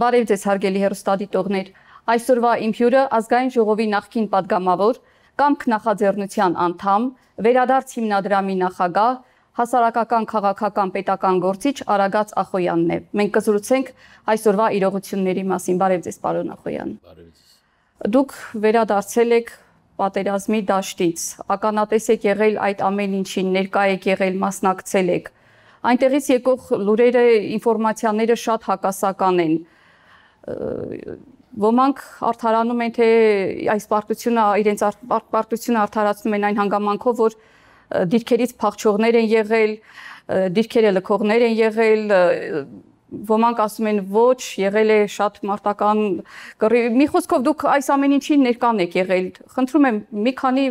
Բարև ձեզ հարգելի հերոստատիտողներ։ Այսօրվա իմ հյուրը ազգային ժողովի նախկին падգամավոր, կամք նախաձեռնության անդամ, վերադարձ հիմնադրամի նախագահ, հասարակական քաղաքական պետական գործիչ Արագած Ախոյանն է։ Մենք կզրուցենք այսօրվա իրողությունների մասին։ Բարև ձեզ, պարոն Ախոյան։ Բարև ձեզ։ Դուք վերադարձել եք պատերազմի դաշտից, ականատես եք եղել այդ ամեն ինչին, ներկա եք եղել, մասնակցել եք։ Այնտեղից եկող լուրերը, ինֆորմացիաները շատ հակասական են։ Ա, ոմանք արթարանում են թե այս պարտությունը իրենց պարտությունը արթարացնում են այն հանգամանքով որ դիրքերից փախչողներ են եղել դիրքերը լքողներ են եղել ոմանք ասում են ոչ եղել է շատ մարտական կռի մի խոսքով դուք այս ամեն ինչին ներկան եք եղել խնդրում եմ մի քանի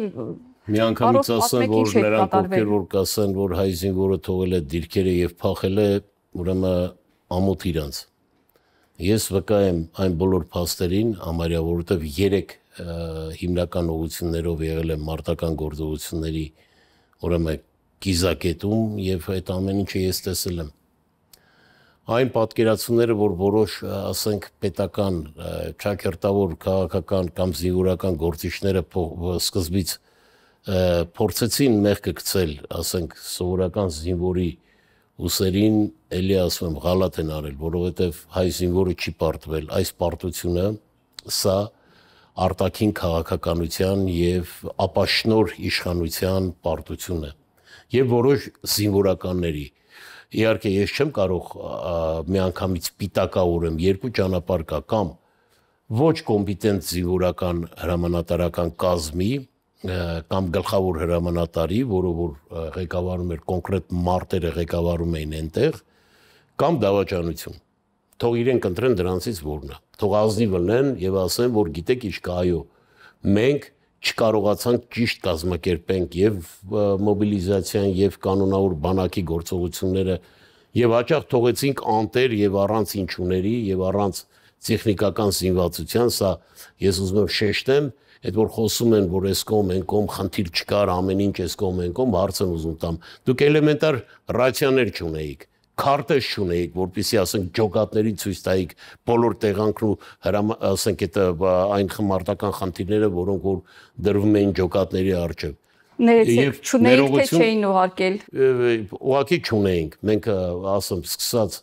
մի անգամից ասեմ որ նրանք ովքեր որ կասեն որ հայ զինվորը թողել է դիրքերը եւ փախել է ուրեմն ամոթ իրանց Ես վկա եմ այն բոլոր փաստերին, համարյա որովհետև 3 հիմնական ուղություններով եղել եմ մարտական գործողությունների ուրեմն կիզակետում եւ այդ ամեն ինչը ես տեսել եմ այն պատկերացումները, որ որոշ, ասենք, պետական ճակերտավոր քաղաքական կամ զինվորական գործիչները սկզբից փորձեցին մեղքը գցել, ասենք, սովորական զինվորի ուսերին էլի ասում գալատ են արել, որովհետև հայ զինվորը չի պարտվել։ Այս պարտությունը սա արտաքին քաղաքականության եւ ապաշնոր իշխանության պարտությունն է եւ որոշ զինվորականների իհարկե ես չեմ կարող միանգամից պիտակավորեմ երկու ճանապարհ կա կամ ոչ կոմպետենտ զինվորական հրամանատարական կազմի կամ գլխավոր հրամանատարի, որը որ ղեկավարում էր կոնկրետ մարտերը ղեկավարում էին այնտեղ, կամ դավաճանություն։ Թող իրենք ընտրեն դրանցից որնա։ Թող ազնի վլնեն եւ ասեն, որ գիտեք ինչ կա, այո, մենք չկարողացանք ճիշտ կազմակերպենք եւ մոբիլիզացիան եւ կանոնավոր բանակի գործողությունները եւ հաճախ թողեցինք անտեր եւ առանց ինչուների եւ առանց տեխնիկական զինվածության, սա ես ուզում եմ շեշտեմ, այդ որ խոսում են, որ էս կողմ, այն կողմ խնդիր չկար, ամեն ինչ էս կողմ, այն կողմ հարցն ուզում տամ։ Դուք էլեմենտար ռացիաներ չունեիք քարտեզ չունեիք, որպիսի ասենք ջոկատներին ցույց տայիք բոլոր տեղանքն ու հրամ ասենք այդ այն խմարտական խնդիրները, որոնք որ դրվում էին ջոկատների արջև։ Ներեցեք, չունեիք թե չէին ուղարկել։ Ուղակի չունեինք։ Մենք ասում սկսած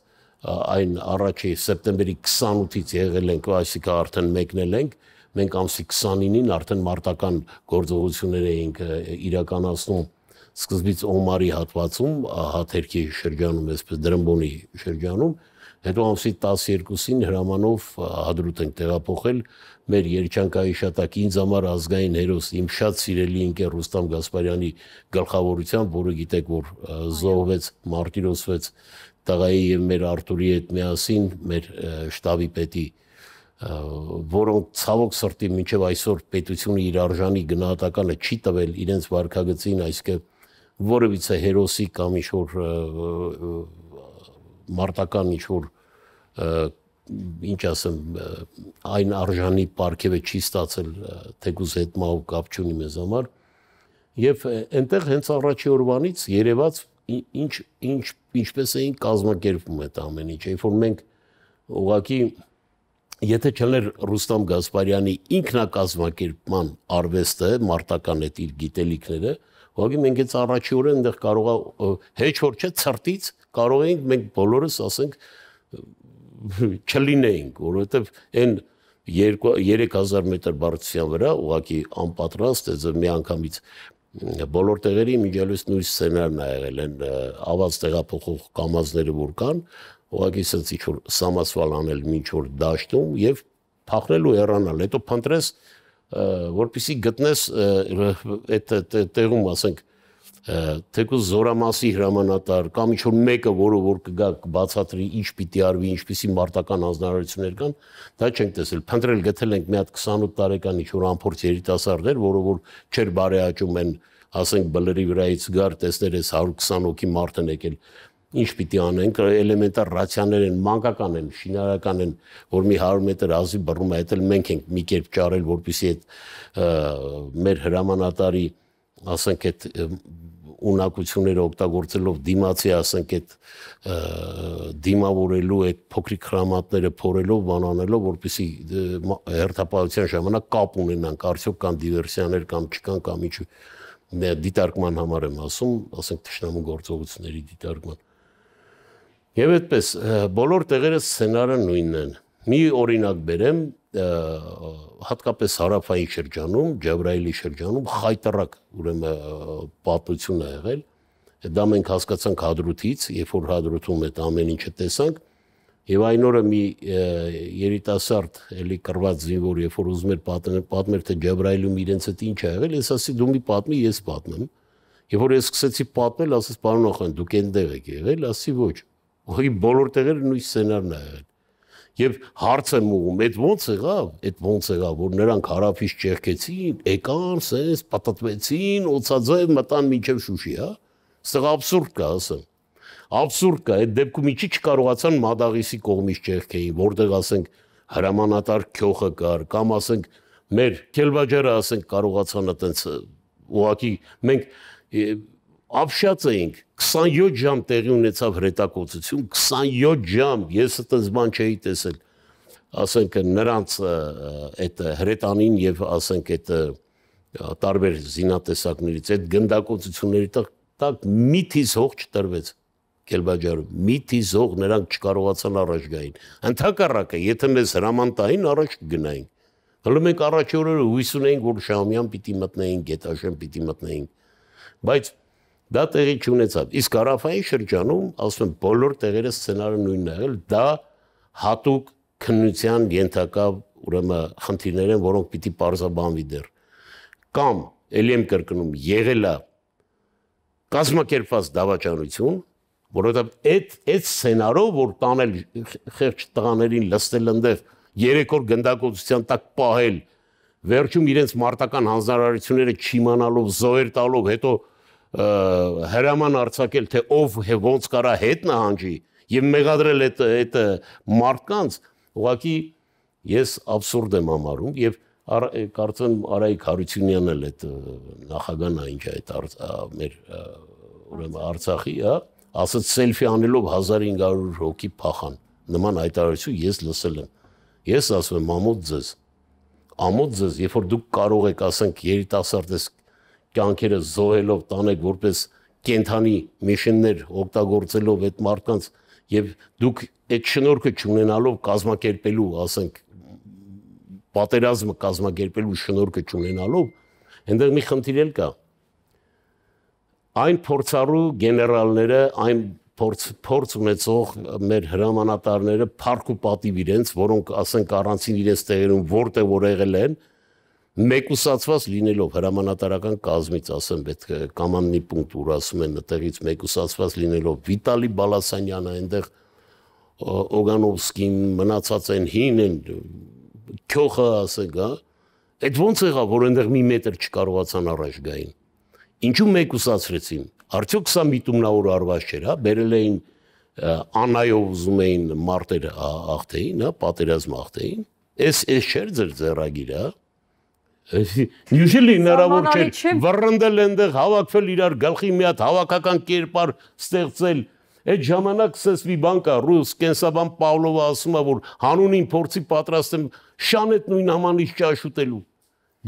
այն առաջի սեպտեմբերի 28-ից եղել ենք, այսինքն արդեն մեկնել ենք, ենք մենք ամսի 29-ին արդեն մարտական գործողություններ էինք իրականացնում սկզբից Օմարի հատվածում, Հաթերքի շրջանում, այսպես Դրմբոնի շրջանում, հետո ամսի 12-ին հրամանով հադրուտ ենք տեղափոխել մեր Երջանկայի շատակի ինձ համար ազգային հերոս, իմ շատ սիրելի ընկեր Ռուստամ Գասպարյանի գլխավորությամբ, որը գիտեք որ զոհվեց, մարտիրոսվեց տղայի եւ մեր Արտուրի հետ միասին մեր շտաբի պետի որոնք ցավոք սրտի մինչև այսօր պետությունը իր արժանի գնահատականը չի տվել իրենց վարկագծին, այսինքն որևիցե հերոսի կամ ինչ-որ մարտական ինչ-որ ինչ ասեմ, այն արժանի պարգևը չի ստացել, թեկուզ հետ մահու կապ չունի մեզ համար։ Եվ այնտեղ հենց առաջի օրվանից երևաց ինչ ինչ ինչպես էին կազմակերպում այդ ամեն ինչը, երբ որ մենք ուղղակի եթե չլեր Ռուստամ Գասպարյանի ինքնակազմակերպման արվեստը, մարտական այդ իր գիտելիքները, ողի մենք այս առաջիորեն այնտեղ կարողա հեչ որ չէ ծրտից կարող ենք մենք բոլորս ասենք չլինեինք, որովհետև այն 2000 մետր բարձրության վրա ուղակի անպատրաստ է ձեր մի անգամից բոլոր տեղերի միջալյուս նույն սցենարն ա եղել են ավազ տեղափոխող կամազները որ կան ուղղակի ասած ինչ որ սամասվալ անել ինչ որ դաշտում եւ փախնել ու հեռանալ հետո փնտրես որպիսի գտնես այդ տեղում ասենք թեկուզ զորամասի հրամանատար կամ ինչ որ մեկը, որը որ կգա կբացատրի ինչ պիտի արվի, ինչպիսի մարտական հանձնարարություններ կան, դա չենք տեսել։ Փնտրել գտել ենք մի հատ 28 տարեկան ինչ որ ամփորձ երիտասարդներ, որը որ չեր բարեաճում են, ասենք բլերի վրայից գար տեսներ էս 120 հոգի մարդ են եկել ինչ պիտի անենք, էլեմենտար ռացիաներ են, մանկական են, շինարական են, որ մի 100 մետր ազի բռնում է, այդ էլ մենք ենք մի կերպ ճարել, որպիսի այդ մեր հրամանատարի, ասենք այդ ունակությունները օգտագործելով դիմացի, ասենք այդ դիմավորելու այդ փոքրիկ հրամատները փորելով, բանանելով, որպիսի հերթապահության ժամանակ կապ ունենանք, արդյոք կան դիվերսիաներ կամ չկան կամ ինչ դիտարկման համար եմ ասում, ասենք ճշնամու գործողությունների դիտարկման Եվ այդպես բոլոր տեղերը սցենարը նույնն են։ Մի օրինակ բերեմ, հատկապես հարավային շրջանում, Ջաբրայելի շրջանում խայտարակ ուրեմն պատմություն է եղել։ Դա մենք հասկացանք հադրուտից, երբ որ հադրուտում այդ ամեն ինչը տեսանք, Եվ այն օրը մի երիտասարդ էլի կրված զինվոր, երբ որ ուզում էր պատմել, պատմել թե Ջաբրայելում իրենց հետ ինչ է եղել, ես ասի դու մի պատմի, ես պատմեմ։ Եվ որ ես սկսեցի պատմել, ասես պարոն Օխան, դուք այնտեղ եք եղել, ասի ոչ։ Ուղղակի բոլոր տեղերը նույն սցենարն է եղել։ Եվ հարց եմ ուղում, այդ ո՞նց եղավ, այդ ո՞նց եղավ, որ նրանք հարավից ճեղքեցին, եկան, սենց պատտվեցին, օծաձև մտան մինչև Շուշի, հա։ Սա աբսուրդ կա, ասեմ։ Աբսուրդ կա, այդ դեպքում ինչի չկարողացան Մադաղիսի կողմից ճեղքեին, որտեղ ասենք հրամանատար քյոխը կար, կամ ասենք մեր Քելվաջերը ասենք կարողացան այտենց ուղակի մենք ապշած էինք 27 ժամ տեղի ունեցավ հրետակոծություն 27 ժամ ես այդպես բան չէի տեսել ասենք նրանց այդ հրետանին եւ ասենք այդ տարբեր զինատեսակներից այդ գնդակոծությունների տակ, տակ միտից հող չտրվեց Կելբաջարում միտից հող նրանք չկարողացան առաջ գային ընդհակառակը եթե մեզ հրաման տային առաջ կգնային հələ մենք առաջի օրերը հույս ունեինք որ շամյան պիտի մտնեին գետաշեն պիտի մտնեին բայց Դա տեղի չունեցավ։ Իսկ Արաֆայի շրջանում, ասում եմ, բոլոր տեղերը սցենարը նույնն է եղել, դա հատուկ քննության ենթակա ուրեմն խնդիրներ են, որոնք պիտի parzabanvi դեռ։ Կամ ելի եմ կրկնում, եղել է կազմակերպված դավաճանություն, որովհետև այդ այդ սցենարով, որ տանել խեղճ տղաներին լստել ընդև երեք օր գնդակոծության տակ պահել, վերջում իրենց մարտական հանձնարարությունները չիմանալով, զոհեր տալով, հետո հրաման արྩակել թե ով ոնց կարա հետ նահանջի եւ մեղադրել այդ այդ մարդկանց ուղղակի ես абսուրդ եմ համարում եւ կարծեմ Արայիկ Հարությունյանն էլ այդ նախագահն է ինչ է այդ մեր ուրեմն Արցախի, հա, ասած սելֆի անելով 1500 հոգի փախան։ Նման հայտարարություն ես լսել եմ։ Ես ասում եմ ամոթ ձեզ։ Ամոթ ձեզ, երբ որ դուք կարող եք, ասենք, երիտասարդ ես կյանքերը զոհելով տանեք որպես կենթանի միշիններ օգտագործելով այդ մարդկանց եւ դուք այդ շնորհքը ճանենալով կազմակերպելու, ասենք պատերազմը կազմակերպելու շնորհքը ճանենալով այնտեղ մի խնդիր էլ կա։ Այն փորձառու գեներալները, այն փորձ փորձ ունեցող մեր հրամանատարները փառք ու պատիվ իրենց, որոնք ասենք առանցին իրենց տեղերում որտեղ որ եղել են, մեկուսացված լինելով հրամանատարական կազմից, ասեմ, պետք է կամաննի պունկտ ուր ասում են, այդտեղից մեկուսացված լինելով Վիտալի Բալասանյանը այնտեղ Օգանովսկին մնացած են հին են քյոխը ասենք, հա։ Այդ ո՞նց եղավ, որ այնտեղ մի մետր չկարողացան առաջ գային։ Ինչու մեկուսացրեցին։ Արդյոք սա միտումնավոր արված չէր, հա, բերել էին անայով ուզում էին մարտեր հաղթեին, հա, պատերազմ հաղթեին։ Էս էս չէր ձեր ձեռագիրը, հա Usually հնարավոր չէ վռնդել այնտեղ, հավաքվել իրար գլխի մի հատ հավաքական կերպար ստեղծել։ Այդ ժամանակ ցես մի բան կա, ռուս կենսաբան Պավլովը ասում է, որ հանունին փորձի պատրաստեմ շանետ նույն ամանից ճաշուտելու։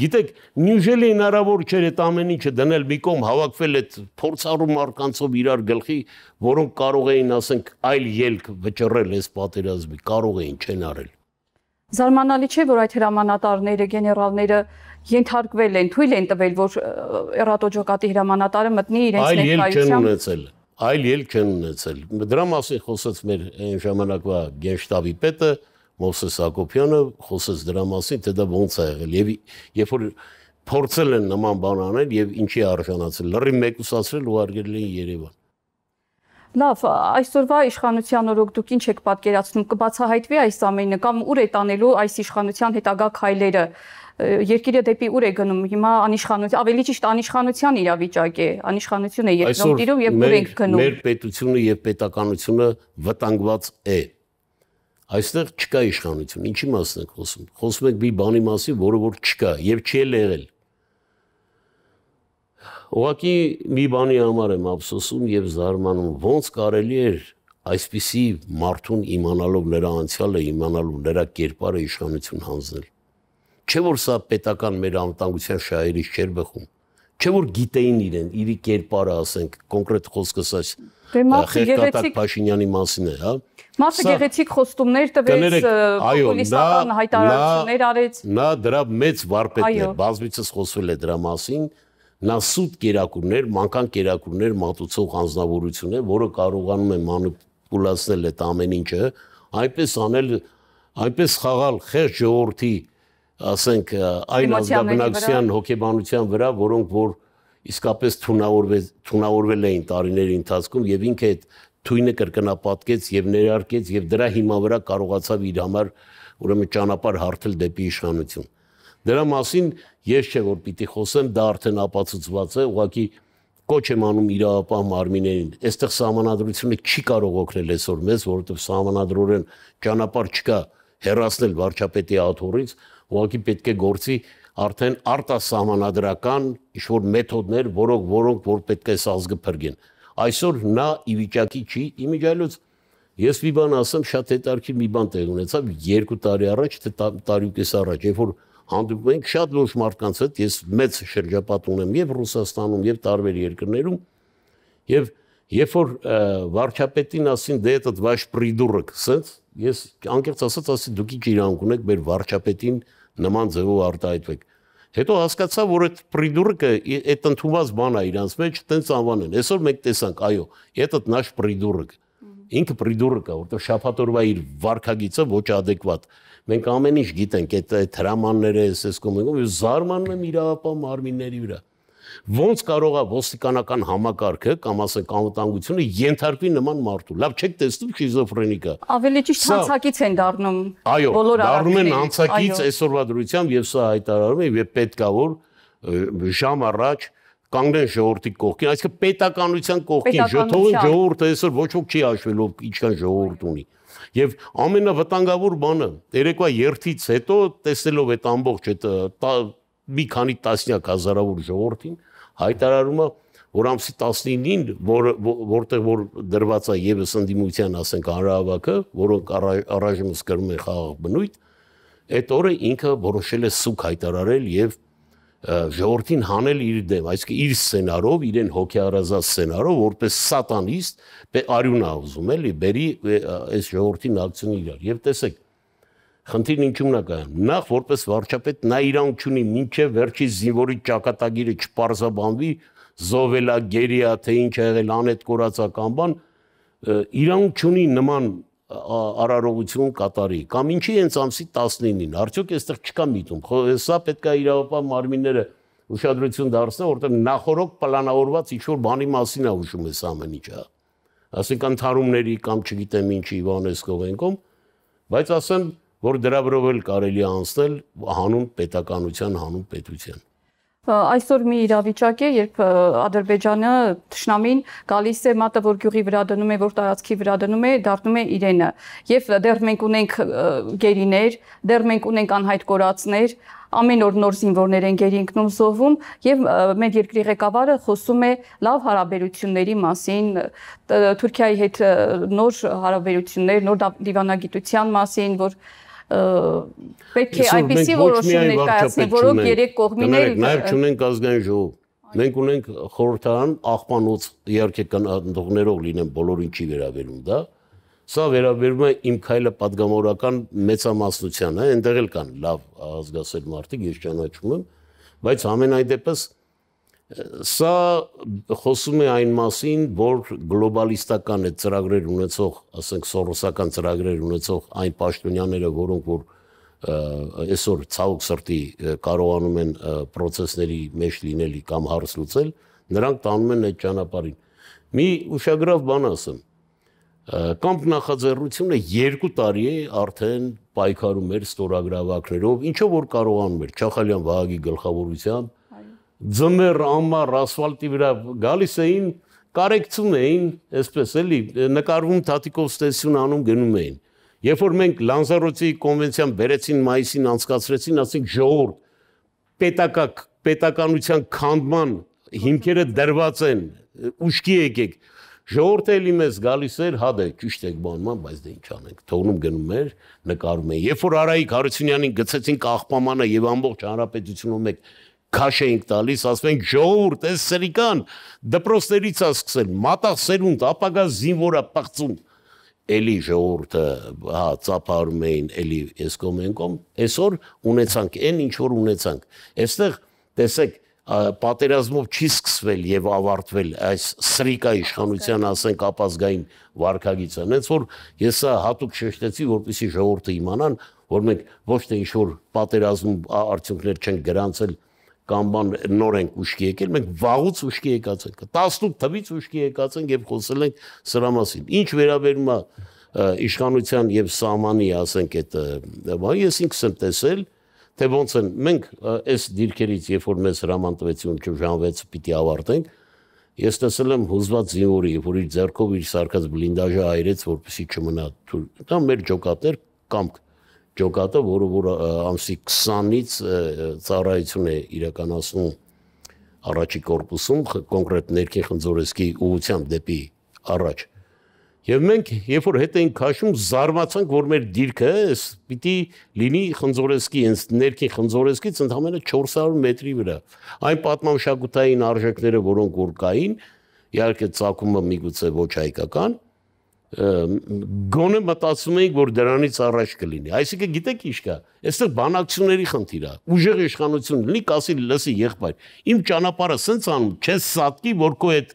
Գիտեք, նյուժելի հնարավոր չէր այդ ամեն ինչը դնել մի կողմ հավաքվել այդ փորձառու մարկանցով իրար գլխի, որոնք կարող էին, ասենք, այլ ելք վճռել այս պատերազմի, կարող էին չեն արել։ Զարմանալի չէ, որ այդ հրամանատարները, գեներալները ենթարկվել են, թույլ են տվել, որ էրատոջոկատի հրամանատարը մտնի իրենց ներկայությամբ։ Այլ ելք չեն ունեցել։ Դրա մասին խոսեց մեր այն ժամանակվա գենշտաբի պետը Մովսես Հակոբյանը, խոսեց դրա մասին, թե դա ոնց է եղել եւ երբ որ փորձել են նման բան անել եւ ինչի արժանացել։ Լրի մեկուսացրել ու արգելել են Երևան։ Լավ, այսօրվա իշխանության օրոք դուք ինչ եք պատկերացնում կբացահայտվի այս ամենը կամ ուր է տանելու այս իշխանության հետագա քայլերը։ Երկիրը դեպի ուր է գնում։ Հիմա անիշխանություն, ավելի ճիշտ անիշխանության իրավիճակ է, անիշխանություն է երկրորդ դիրում եւ ուր ենք գնում։ Մեր պետությունը եւ պետականությունը վտանգված է։ Այստեղ չկա իշխանություն։ Ինչի մասն ենք խոսում։ Խոսում ենք մի բանի մասին, որը որ չկա եւ չի եղել։ Ուղղակի մի բանի համար եմ ափսոսում եւ զարմանում, ոնց կարելի էր այսպիսի մարդուն իմանալով նրա անցյալը, իմանալով նրա կերպարը իշխանություն հանձնել։ Չէ որ սա պետական մեր անվտանգության շահերից չէր բխում։ Չէ որ գիտեին իրեն, իրի կերպարը, ասենք, կոնկրետ խոսքս այս դե Խերկատակ Փաշինյանի մասին է, հա։ Մասը գեղեցիկ խոստումներ տվեց, պոպուլիստական հայտարարություններ արեց։ Նա դրա մեծ վարպետն է, բազմիցս խոսվել է դրա մասին, Նա սուտ կերակուրներ, մանկան կերակուրներ մատուցող անznավորություն է, որը կարողանում է մանիպուլացնել այդ ամեն ինչը, այնպես անել, այնպես խաղալ խեղճ ժողովրդի, ասենք, այն ազգագնացյան հոգեբանության վրա, որոնք որ իսկապես թունավորվել թունավորվել էին տարիների ընթացքում եւ ինքը այդ թույնը կրկնապատկեց եւ ներարկեց եւ դրա հիմա վրա կարողացավ իր համար ուրեմն ճանապարհ հարթել դեպի իշխանություն։ Դրա մասին ես չէ որ պիտի խոսեմ, դա արդեն ապացուցված է, ուղղակի կոչ եմ անում իրավապահ մարմիններին։ Այստեղ համանadrությունը չի կարող օգնել այսօր մեզ, որովհետև համանadrորեն ճանապարհ չկա հերացնել վարչապետի աթորից, ուղղակի պետք է գործի արդեն արտասահմանադրական ինչ որ մեթոդներ, որոնք որոնք որ պետք է ազգը փրկեն։ Այսօր նա ի վիճակի չի իմիջայլոց ես մի բան ասեմ, շատ հետաքրքիր մի բան տեղ ունեցավ 2 տարի առաջ, թե տարի ու կես առաջ, երբ որ հանդիպում ենք շատ լուրջ մարդկանց հետ, ես մեծ շրջապատ ունեմ եւ Ռուսաստանում, եւ տարբեր երկրներում, եւ երբ որ վարչապետին ասին դե этот ваш придурок, ասած, ես անկեղծ ասած ասի դուք ինչ իրանք ունեք մեր վարչապետին նման ձևով արտահայտվեք։ Հետո հասկացա, որ այդ придурка այդ ընդունված բան է իրանց մեջ, տենց անվան են։ Այսօր մենք տեսանք, այո, этот наш придурок ինքը պրիդուրկա, որտեղ շափատորվա իր վարկագիծը ոչ adekvat։ Մենք ամեն ինչ գիտենք, այդ այդ հրամանները, ես կոմենգով, ու զարմանում եմ իրավապահ մարմինների վրա։ Ոնց կարող է ոստիկանական համակարգը կամ ասենք անվտանգությունը ենթարկվի նման մարդու։ Լավ չեք տեսնում շիզոֆրենիկա։ Ավելի ճիշտ հանցակից են դառնում բոլոր առարկները։ Այո, դառնում են հանցակից այսօրվա դրությամբ եւ սա հայտարարում է եւ պետքա որ ժամ առաջ կանգնեն ժողովրդի կողքին, այսինքն պետականության կողքին, ժողովուրդը ժողովուրդը այսօր ոչ ոք չի հաշվելով ինչքան ժողովուրդ ունի։ Եվ ամենավտանգավոր բանը երեկվա երթից հետո տեսնելով այդ ամբողջ այդ մի քանի տասնյակ հազարավոր ժողովրդին հայտարարումը որ ամսի 19-ին որ որտեղ որ դրված է եւս ընդդիմության ասենք հանրահավաքը, որոնք առաջ առայժմս կրում են խաղաղ բնույթ, այդ օրը ինքը որոշել է սուկ հայտարարել եւ ժողովրդին հանել իր դեմ, այսինքն իր սցենարով, իրեն հոգեարազած սցենարով, որպես սատանիստ, արյունա ուզում էլի բերի այս ժողովրդին ակցիոն իրար։ Եվ տեսեք, խնդիրն ինչու՞մն է կայանում։ Նախ որպես վարչապետ նա իրանք ունի մինչև վերջի զինվորի ճակատագիրը չպարզաբանվի, զովելա գերիա թե ինչ ա եղել անետ կորածական բան, իրանք ունի նման արարողություն կատարի կամ ինչի հենց ամսի 19-ին արդյոք այստեղ չկա միտում սա պետք է իրավապահ մարմինները ուշադրություն դարձնեն որտեղ նախորոք պլանավորված ինչ որ բանի մասին է ուշում այս ամեն ինչը ասենք ընդհարումների կամ չգիտեմ ինչի Իվանես Գովենկոմ բայց ասեմ որ դրա վրով էլ կարելի անցնել հանուն պետականության հանուն պետության Այսօր մի իրավիճակ է, երբ Ադրբեջանը ճշնամին գալիս է մատը, որ գյուղի վրա դնում է, որ տարածքի վրա դնում է, դառնում է իրենը։ Եվ դեռ մենք ունենք գերիներ, դեռ մենք ունենք անհայտ կորածներ, ամեն օր նոր զինվորներ են գերի ընկնում զոհվում եւ մեր երկրի ղեկավարը խոսում է լավ հարաբերությունների մասին, Թուրքիայի հետ նոր հարաբերություններ, նոր դիվանագիտության մասին, որ պետք է այնպիսի որոշում ներկայացնի, որոնք երեք կողմին էլ նաև չունենք ազգային ժողով։ Մենք ունենք խորհրդարան աղբանոց իհարկե կնդողներով լինեն բոլոր ինչի վերաբերում, դա Սա վերաբերում է իմ քայլը падգամորական մեծամասնությանը, հա, այնտեղ էլ կան լավ ազգասեր մարդիկ, ես ճանաչում եմ, բայց ամենայն դեպս Սա խոսում է այն մասին, որ գլոբալիստական այդ ծրագրեր ունեցող, ասենք սորոսական ծրագրեր ունեցող այն պաշտոնյաները, որոնք որ այսօր ցավոք սրտի կարողանում են process-ների մեջ լինել կամ հարց լուծել, նրանք տանում են այդ ճանապարհին։ Մի ուշագրավ բան ասեմ։ Կամպ նախաձեռնությունը 2 տարի է արդեն պայքարում էր ստորագրավակներով, ինչով որ կարողանում էր Չախալյան Վահագի գլխավորությամբ ձմեր ամառ ասֆալտի վրա գալիս էին, կարեկցում էին, այսպես էլի նկարվում Թաթիկով ստեսյուն անում գնում էին։ Երբ որ մենք Լանզարոտի կոնվենցիան բերեցին մայիսին անցկացրեցին, ասենք ժողովուրդ պետակա պետականության քանդման հիմքերը դրված են, ուշքի եկեք։ Ժողովուրդը էլի մեզ գալիս էր, հա դե ճիշտ եք բանման, բայց դե ինչ անենք, թողնում գնում էր, նկարում էին։ Երբ որ Արայիկ Հարությունյանին գցեցին կաղպամանը եւ ամբողջ հանրապետությունում մեկ քաշ էինք տալիս, ասում ենք ժողովուրդ, այս սրիկան դպրոցներից է սկսել, մատաղ սերունդ, ապագա զինվորա պղծում էլի ժողովուրդը հա ծափարում էին էլի ես կոմենկոմ այսօր ունեցանք այն ինչ որ ունեցանք այստեղ տեսեք պատերազմով չի սկսվել եւ ավարտվել այս սրիկա իշխանության ասենք ապազգային վարկագիծը հենց որ ես հատուկ շեշտեցի որպեսի ժողովուրդը իմանան որ մենք ոչ թե ինչ որ պատերազմում արդյունքներ չեն գրանցել կամ բան նոր ենք ուշքի եկել, մենք վաղուց ուշքի եկած ենք։ 18 թվից ուշքի եկած ենք եւ խոսել ենք սրա մասին։ Ինչ վերաբերում է իշխանության եւ սահմանի, ասենք այդ բան, ես ինքս եմ տեսել, թե ոնց են մենք այս դիրքերից երբ որ մեզ հրամանտվեցին որ ժան 6-ը պիտի ավարտենք, Ես տեսել եմ հուզված զինվորի, որ իր ձեռքով իր սարկած բլինդաժը այրեց, որպեսի չմնա թույլ։ Դա մեր ջոկատներ կամք ջոկատը, որը որ ամսի 20-ից ծառայություն է իրականացնում առաջի կորպուսում կոնկրետ ներքին խնձորեսկի ուղությամբ դեպի առաջ։ Եվ մենք երբ որ հետ էինք քաշում զարմացանք, որ մեր դիրքը էս պիտի լինի խնձորեսկի, հենց ներքին խնձորեսկից ընդամենը 400 մետրի վրա։ Այն պատմամշակութային արժեքները, որոնք որ կային, իհարկե ցակումը միգուցե ոչ հայկական, գոնե մտածում էինք, որ դրանից առաջ կլինի։ Այսինքն գիտեք ինչ կա, այստեղ բանակցությունների խնդիր է։ Ուժեղ իշխանություն լինի, կասի լսի եղբայր, իմ ճանապարհը սենց անում, չես սատկի, որ քո այդ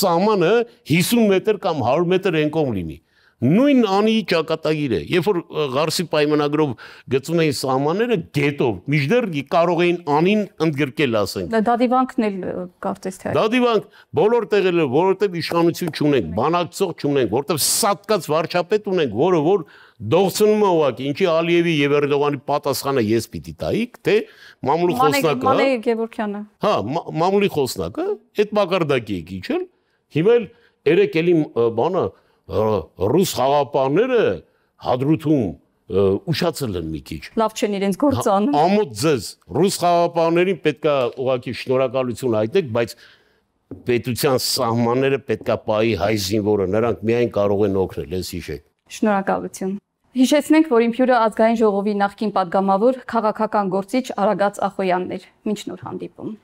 սահմանը 50 մետր կամ 100 մետր ենքով լինի նույն անիի ճակատագիր է։ Երբ որ Ղարսի պայմանագրով գծում էին սահմանները գետով, միջդեռ կարող էին անին ընդգրկել, ասենք։ Դադիվանքն էլ կարծես թե։ Դադիվանք բոլոր տեղերը, որովհետև իշխանություն չունենք, բանակցող չունենք, որովհետև սատկած վարչապետ ունենք, որը որ դողցնում է ուղակի, ինչի Ալիևի եւ Էրդողանի պատասխանը ես պիտի տայիք, թե մամուլի խոսնակը։ Մանեկ Գևորքյանը։ Հա, հա մամուլի խոսնակը այդ մակարդակի է իջել։ Հիմա էլ երեք էլի բանը ռուս խաղապանները հադրութում ուշացել են մի քիչ։ Լավ չեն իրենց գործան։ հա, Ամոթ ձեզ ռուս խաղապաններին պետքա ուղակի շնորհակալություն հայտեք, բայց պետության սահմանները պետքա պահի հայ զինվորը, նրանք միայն կարող են օգնել, ես հիշեք։ Շնորհակալություն։ Հիշեցնենք, որ Իմփյուրը ազգային ժողովի նախկին падգամավոր քաղաքական գործիչ Արագած Ախոյանն էր։ Մինչ նոր հանդիպում։